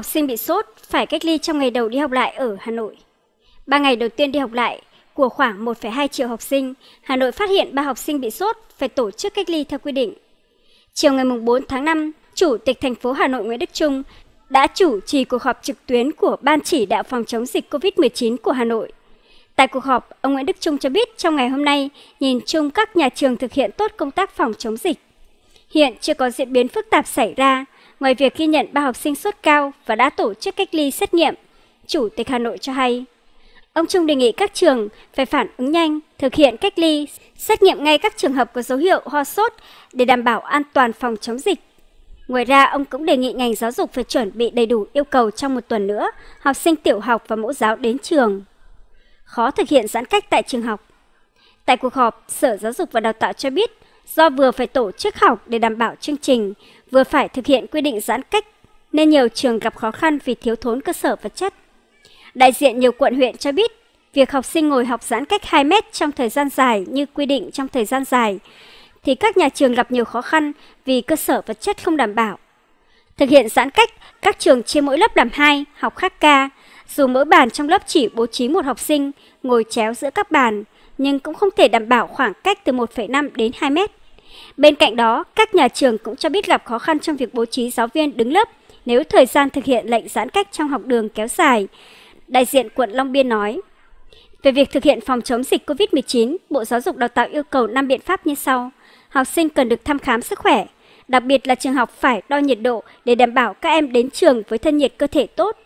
học sinh bị sốt phải cách ly trong ngày đầu đi học lại ở Hà Nội. Ba ngày đầu tiên đi học lại của khoảng 1,2 triệu học sinh, Hà Nội phát hiện ba học sinh bị sốt phải tổ chức cách ly theo quy định. Chiều ngày 4 tháng 5, Chủ tịch thành phố Hà Nội Nguyễn Đức Trung đã chủ trì cuộc họp trực tuyến của Ban chỉ đạo phòng chống dịch COVID-19 của Hà Nội. Tại cuộc họp, ông Nguyễn Đức Trung cho biết trong ngày hôm nay, nhìn chung các nhà trường thực hiện tốt công tác phòng chống dịch. Hiện chưa có diễn biến phức tạp xảy ra, Ngoài việc ghi nhận ba học sinh sốt cao và đã tổ chức cách ly xét nghiệm, Chủ tịch Hà Nội cho hay, ông Trung đề nghị các trường phải phản ứng nhanh, thực hiện cách ly, xét nghiệm ngay các trường hợp có dấu hiệu ho sốt để đảm bảo an toàn phòng chống dịch. Ngoài ra, ông cũng đề nghị ngành giáo dục phải chuẩn bị đầy đủ yêu cầu trong một tuần nữa, học sinh tiểu học và mẫu giáo đến trường. Khó thực hiện giãn cách tại trường học. Tại cuộc họp, Sở Giáo dục và Đào tạo cho biết, Do vừa phải tổ chức học để đảm bảo chương trình, vừa phải thực hiện quy định giãn cách, nên nhiều trường gặp khó khăn vì thiếu thốn cơ sở vật chất. Đại diện nhiều quận huyện cho biết, việc học sinh ngồi học giãn cách 2 mét trong thời gian dài như quy định trong thời gian dài, thì các nhà trường gặp nhiều khó khăn vì cơ sở vật chất không đảm bảo. Thực hiện giãn cách, các trường chia mỗi lớp làm hai học khác ca, dù mỗi bàn trong lớp chỉ bố trí một học sinh ngồi chéo giữa các bàn, nhưng cũng không thể đảm bảo khoảng cách từ 1,5 đến 2 mét. Bên cạnh đó, các nhà trường cũng cho biết gặp khó khăn trong việc bố trí giáo viên đứng lớp nếu thời gian thực hiện lệnh giãn cách trong học đường kéo dài. Đại diện quận Long Biên nói, về việc thực hiện phòng chống dịch COVID-19, Bộ Giáo dục Đào tạo yêu cầu 5 biện pháp như sau. Học sinh cần được thăm khám sức khỏe, đặc biệt là trường học phải đo nhiệt độ để đảm bảo các em đến trường với thân nhiệt cơ thể tốt.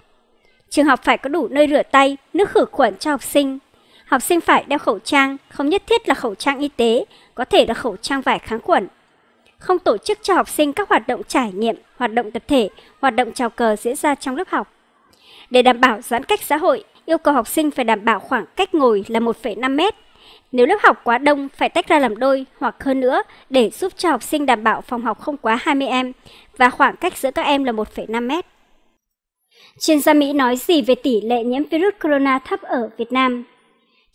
Trường học phải có đủ nơi rửa tay, nước khử khuẩn cho học sinh học sinh phải đeo khẩu trang, không nhất thiết là khẩu trang y tế, có thể là khẩu trang vải kháng khuẩn. Không tổ chức cho học sinh các hoạt động trải nghiệm, hoạt động tập thể, hoạt động trào cờ diễn ra trong lớp học. Để đảm bảo giãn cách xã hội, yêu cầu học sinh phải đảm bảo khoảng cách ngồi là 1,5 mét. Nếu lớp học quá đông, phải tách ra làm đôi hoặc hơn nữa để giúp cho học sinh đảm bảo phòng học không quá 20 em và khoảng cách giữa các em là 1,5 mét. Chuyên gia Mỹ nói gì về tỷ lệ nhiễm virus corona thấp ở Việt Nam?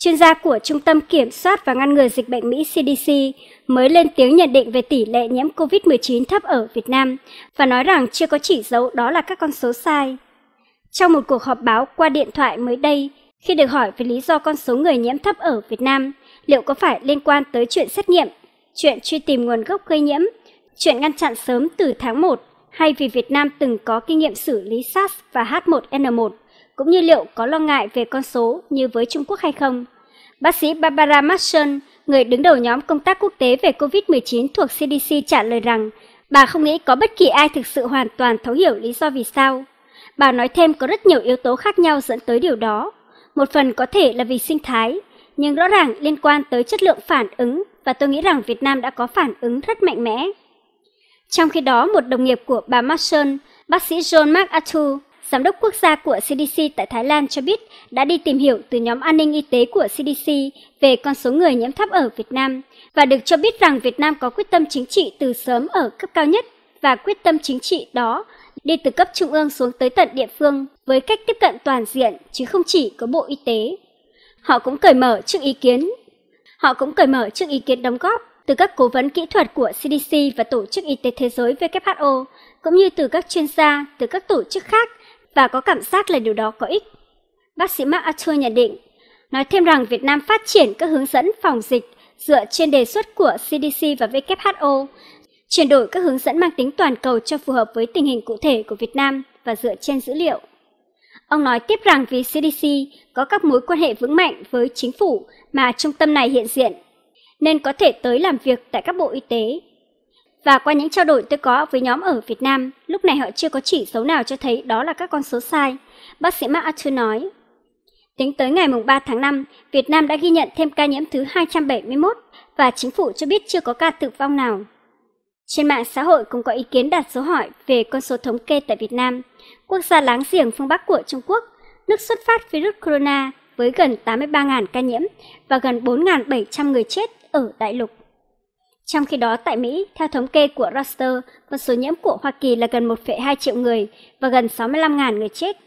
Chuyên gia của Trung tâm Kiểm soát và Ngăn ngừa Dịch bệnh Mỹ CDC mới lên tiếng nhận định về tỷ lệ nhiễm COVID-19 thấp ở Việt Nam và nói rằng chưa có chỉ dấu đó là các con số sai. Trong một cuộc họp báo qua điện thoại mới đây, khi được hỏi về lý do con số người nhiễm thấp ở Việt Nam liệu có phải liên quan tới chuyện xét nghiệm, chuyện truy tìm nguồn gốc gây nhiễm, chuyện ngăn chặn sớm từ tháng 1 hay vì Việt Nam từng có kinh nghiệm xử lý SARS và H1N1 cũng như liệu có lo ngại về con số như với Trung Quốc hay không. Bác sĩ Barbara Marston, người đứng đầu nhóm công tác quốc tế về COVID-19 thuộc CDC trả lời rằng bà không nghĩ có bất kỳ ai thực sự hoàn toàn thấu hiểu lý do vì sao. Bà nói thêm có rất nhiều yếu tố khác nhau dẫn tới điều đó. Một phần có thể là vì sinh thái, nhưng rõ ràng liên quan tới chất lượng phản ứng và tôi nghĩ rằng Việt Nam đã có phản ứng rất mạnh mẽ. Trong khi đó, một đồng nghiệp của bà Marston, bác sĩ John McArthur, Giám đốc quốc gia của CDC tại Thái Lan cho biết đã đi tìm hiểu từ nhóm an ninh y tế của CDC về con số người nhiễm thấp ở Việt Nam và được cho biết rằng Việt Nam có quyết tâm chính trị từ sớm ở cấp cao nhất và quyết tâm chính trị đó đi từ cấp trung ương xuống tới tận địa phương với cách tiếp cận toàn diện chứ không chỉ có Bộ Y tế. Họ cũng cởi mở trước ý kiến. Họ cũng cởi mở trước ý kiến đóng góp từ các cố vấn kỹ thuật của CDC và Tổ chức Y tế Thế giới WHO, cũng như từ các chuyên gia, từ các tổ chức khác và có cảm giác là điều đó có ích. Bác sĩ Mark Arthur nhận định, nói thêm rằng Việt Nam phát triển các hướng dẫn phòng dịch dựa trên đề xuất của CDC và WHO, chuyển đổi các hướng dẫn mang tính toàn cầu cho phù hợp với tình hình cụ thể của Việt Nam và dựa trên dữ liệu. Ông nói tiếp rằng vì CDC có các mối quan hệ vững mạnh với chính phủ mà trung tâm này hiện diện, nên có thể tới làm việc tại các bộ y tế, và qua những trao đổi tôi có với nhóm ở Việt Nam, lúc này họ chưa có chỉ số nào cho thấy đó là các con số sai, bác sĩ Mark Arthur nói. Tính tới ngày 3 tháng 5, Việt Nam đã ghi nhận thêm ca nhiễm thứ 271 và chính phủ cho biết chưa có ca tử vong nào. Trên mạng xã hội cũng có ý kiến đặt dấu hỏi về con số thống kê tại Việt Nam, quốc gia láng giềng phương Bắc của Trung Quốc, nước xuất phát virus corona với gần 83.000 ca nhiễm và gần 4.700 người chết ở đại lục. Trong khi đó, tại Mỹ, theo thống kê của Reuters, con số nhiễm của Hoa Kỳ là gần 1,2 triệu người và gần 65.000 người chết.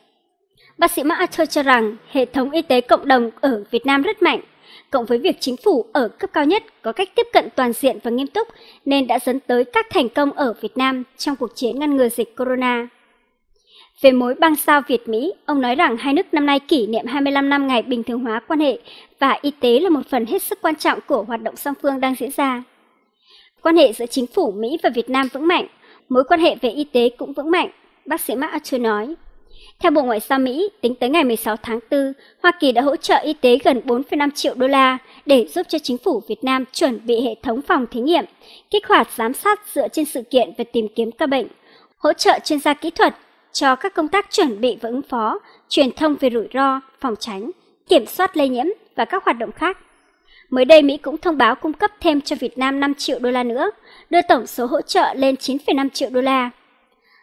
Bác sĩ Mã Arthur cho rằng hệ thống y tế cộng đồng ở Việt Nam rất mạnh, cộng với việc chính phủ ở cấp cao nhất có cách tiếp cận toàn diện và nghiêm túc nên đã dẫn tới các thành công ở Việt Nam trong cuộc chiến ngăn ngừa dịch corona. Về mối băng sao Việt-Mỹ, ông nói rằng hai nước năm nay kỷ niệm 25 năm ngày bình thường hóa quan hệ và y tế là một phần hết sức quan trọng của hoạt động song phương đang diễn ra. Quan hệ giữa chính phủ Mỹ và Việt Nam vững mạnh, mối quan hệ về y tế cũng vững mạnh, bác sĩ Maarcher nói. Theo Bộ Ngoại giao Mỹ, tính tới ngày 16 tháng 4, Hoa Kỳ đã hỗ trợ y tế gần 4,5 triệu đô la để giúp cho chính phủ Việt Nam chuẩn bị hệ thống phòng thí nghiệm, kích hoạt giám sát dựa trên sự kiện về tìm kiếm ca bệnh, hỗ trợ chuyên gia kỹ thuật cho các công tác chuẩn bị và ứng phó, truyền thông về rủi ro, phòng tránh, kiểm soát lây nhiễm và các hoạt động khác Mới đây, Mỹ cũng thông báo cung cấp thêm cho Việt Nam 5 triệu đô la nữa, đưa tổng số hỗ trợ lên 9,5 triệu đô la.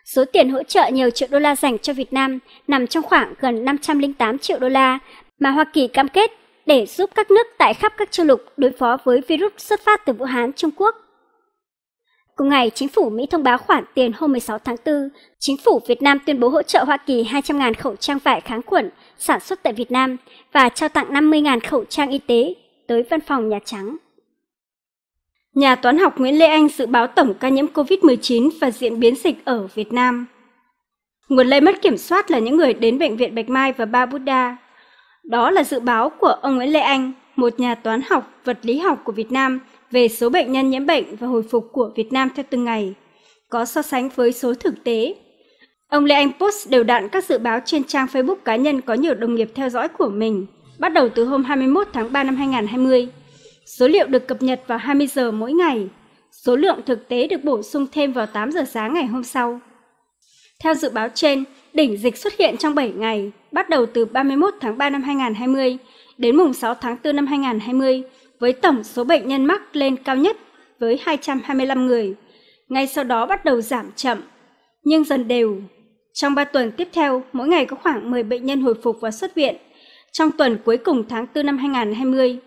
Số tiền hỗ trợ nhiều triệu đô la dành cho Việt Nam nằm trong khoảng gần 508 triệu đô la mà Hoa Kỳ cam kết để giúp các nước tại khắp các châu lục đối phó với virus xuất phát từ Vũ Hán, Trung Quốc. Cùng ngày, chính phủ Mỹ thông báo khoản tiền hôm 16 tháng 4, chính phủ Việt Nam tuyên bố hỗ trợ Hoa Kỳ 200.000 khẩu trang vải kháng khuẩn sản xuất tại Việt Nam và trao tặng 50.000 khẩu trang y tế tới văn phòng Nhà Trắng. Nhà toán học Nguyễn Lê Anh dự báo tổng ca nhiễm COVID-19 và diễn biến dịch ở Việt Nam. Nguồn lây mất kiểm soát là những người đến bệnh viện Bạch Mai và Ba Buddha. Đó là dự báo của ông Nguyễn Lê Anh, một nhà toán học, vật lý học của Việt Nam về số bệnh nhân nhiễm bệnh và hồi phục của Việt Nam theo từng ngày, có so sánh với số thực tế. Ông Lê Anh Post đều đặn các dự báo trên trang Facebook cá nhân có nhiều đồng nghiệp theo dõi của mình – bắt đầu từ hôm 21 tháng 3 năm 2020. Số liệu được cập nhật vào 20 giờ mỗi ngày. Số lượng thực tế được bổ sung thêm vào 8 giờ sáng ngày hôm sau. Theo dự báo trên, đỉnh dịch xuất hiện trong 7 ngày, bắt đầu từ 31 tháng 3 năm 2020 đến mùng 6 tháng 4 năm 2020, với tổng số bệnh nhân mắc lên cao nhất với 225 người. Ngay sau đó bắt đầu giảm chậm, nhưng dần đều. Trong 3 tuần tiếp theo, mỗi ngày có khoảng 10 bệnh nhân hồi phục và xuất viện – trong tuần cuối cùng tháng 4 năm 2020.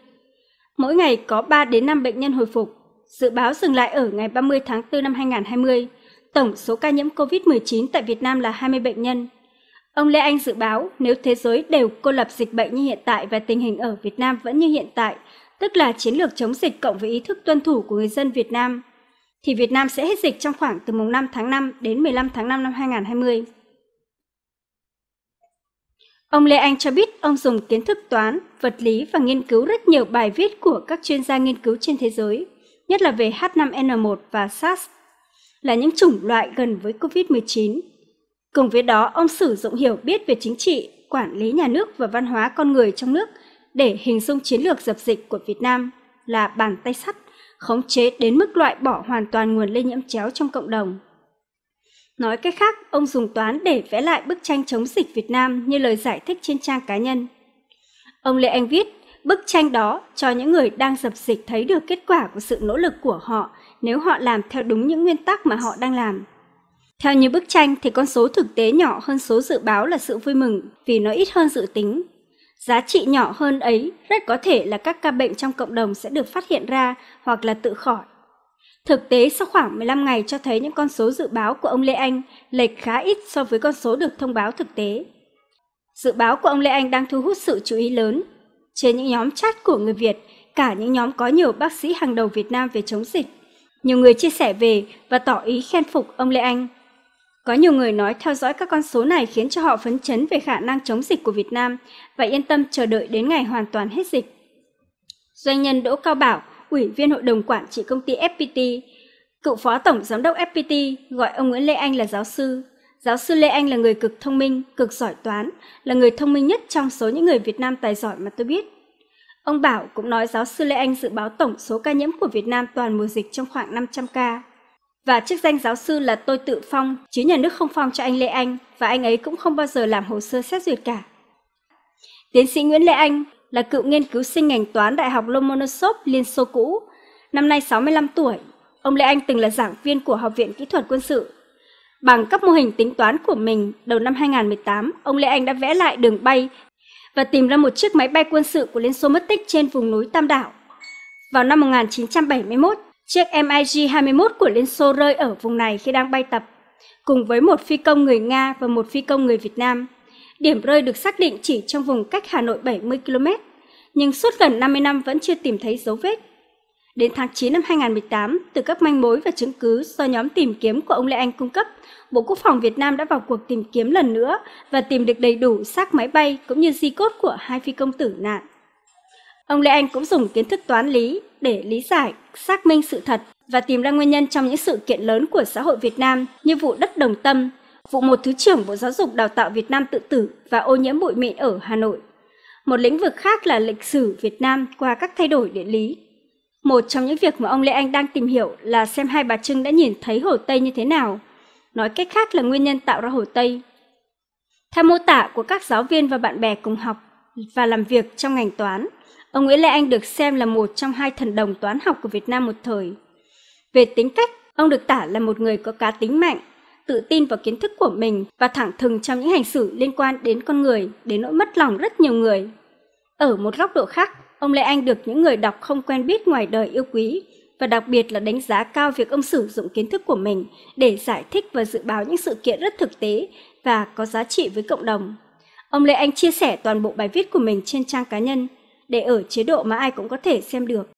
Mỗi ngày có 3 đến 5 bệnh nhân hồi phục, dự báo dừng lại ở ngày 30 tháng 4 năm 2020. Tổng số ca nhiễm COVID-19 tại Việt Nam là 20 bệnh nhân. Ông Lê Anh dự báo nếu thế giới đều cô lập dịch bệnh như hiện tại và tình hình ở Việt Nam vẫn như hiện tại, tức là chiến lược chống dịch cộng với ý thức tuân thủ của người dân Việt Nam, thì Việt Nam sẽ hết dịch trong khoảng từ mùng 5 tháng 5 đến 15 tháng 5 năm 2020. Ông Lê Anh cho biết ông dùng kiến thức toán, vật lý và nghiên cứu rất nhiều bài viết của các chuyên gia nghiên cứu trên thế giới, nhất là về H5N1 và SARS, là những chủng loại gần với COVID-19. Cùng với đó, ông sử dụng hiểu biết về chính trị, quản lý nhà nước và văn hóa con người trong nước để hình dung chiến lược dập dịch của Việt Nam là bàn tay sắt, khống chế đến mức loại bỏ hoàn toàn nguồn lây nhiễm chéo trong cộng đồng. Nói cách khác, ông dùng toán để vẽ lại bức tranh chống dịch Việt Nam như lời giải thích trên trang cá nhân. Ông Lê Anh viết, bức tranh đó cho những người đang dập dịch thấy được kết quả của sự nỗ lực của họ nếu họ làm theo đúng những nguyên tắc mà họ đang làm. Theo như bức tranh thì con số thực tế nhỏ hơn số dự báo là sự vui mừng vì nó ít hơn dự tính. Giá trị nhỏ hơn ấy rất có thể là các ca bệnh trong cộng đồng sẽ được phát hiện ra hoặc là tự khỏi. Thực tế, sau khoảng 15 ngày cho thấy những con số dự báo của ông Lê Anh lệch khá ít so với con số được thông báo thực tế. Dự báo của ông Lê Anh đang thu hút sự chú ý lớn. Trên những nhóm chat của người Việt, cả những nhóm có nhiều bác sĩ hàng đầu Việt Nam về chống dịch, nhiều người chia sẻ về và tỏ ý khen phục ông Lê Anh. Có nhiều người nói theo dõi các con số này khiến cho họ phấn chấn về khả năng chống dịch của Việt Nam và yên tâm chờ đợi đến ngày hoàn toàn hết dịch. Doanh nhân Đỗ Cao Bảo, ủy viên hội đồng quản trị công ty FPT, cựu phó tổng giám đốc FPT gọi ông Nguyễn Lê Anh là giáo sư. Giáo sư Lê Anh là người cực thông minh, cực giỏi toán, là người thông minh nhất trong số những người Việt Nam tài giỏi mà tôi biết. Ông Bảo cũng nói giáo sư Lê Anh dự báo tổng số ca nhiễm của Việt Nam toàn mùa dịch trong khoảng 500 ca. Và chức danh giáo sư là tôi tự phong, chứ nhà nước không phong cho anh Lê Anh, và anh ấy cũng không bao giờ làm hồ sơ xét duyệt cả. Tiến sĩ Nguyễn Lê Anh, là cựu nghiên cứu sinh ngành toán Đại học Lomonosov Liên Xô cũ. Năm nay 65 tuổi, ông Lê Anh từng là giảng viên của Học viện Kỹ thuật Quân sự. Bằng các mô hình tính toán của mình, đầu năm 2018, ông Lê Anh đã vẽ lại đường bay và tìm ra một chiếc máy bay quân sự của Liên Xô mất tích trên vùng núi Tam Đảo. Vào năm 1971, chiếc MiG-21 của Liên Xô rơi ở vùng này khi đang bay tập, cùng với một phi công người Nga và một phi công người Việt Nam. Điểm rơi được xác định chỉ trong vùng cách Hà Nội 70 km, nhưng suốt gần 50 năm vẫn chưa tìm thấy dấu vết. Đến tháng 9 năm 2018, từ các manh mối và chứng cứ do nhóm tìm kiếm của ông Lê Anh cung cấp, Bộ Quốc phòng Việt Nam đã vào cuộc tìm kiếm lần nữa và tìm được đầy đủ xác máy bay cũng như di cốt của hai phi công tử nạn. Ông Lê Anh cũng dùng kiến thức toán lý để lý giải, xác minh sự thật và tìm ra nguyên nhân trong những sự kiện lớn của xã hội Việt Nam như vụ đất đồng tâm vụ một Thứ trưởng Bộ Giáo dục Đào tạo Việt Nam tự tử và ô nhiễm bụi mịn ở Hà Nội. Một lĩnh vực khác là lịch sử Việt Nam qua các thay đổi địa lý. Một trong những việc mà ông Lê Anh đang tìm hiểu là xem hai bà Trưng đã nhìn thấy Hồ Tây như thế nào. Nói cách khác là nguyên nhân tạo ra Hồ Tây. Theo mô tả của các giáo viên và bạn bè cùng học và làm việc trong ngành toán, ông Nguyễn Lê Anh được xem là một trong hai thần đồng toán học của Việt Nam một thời. Về tính cách, ông được tả là một người có cá tính mạnh, tự tin vào kiến thức của mình và thẳng thừng trong những hành xử liên quan đến con người, đến nỗi mất lòng rất nhiều người. Ở một góc độ khác, ông Lê Anh được những người đọc không quen biết ngoài đời yêu quý và đặc biệt là đánh giá cao việc ông sử dụng kiến thức của mình để giải thích và dự báo những sự kiện rất thực tế và có giá trị với cộng đồng. Ông Lê Anh chia sẻ toàn bộ bài viết của mình trên trang cá nhân để ở chế độ mà ai cũng có thể xem được.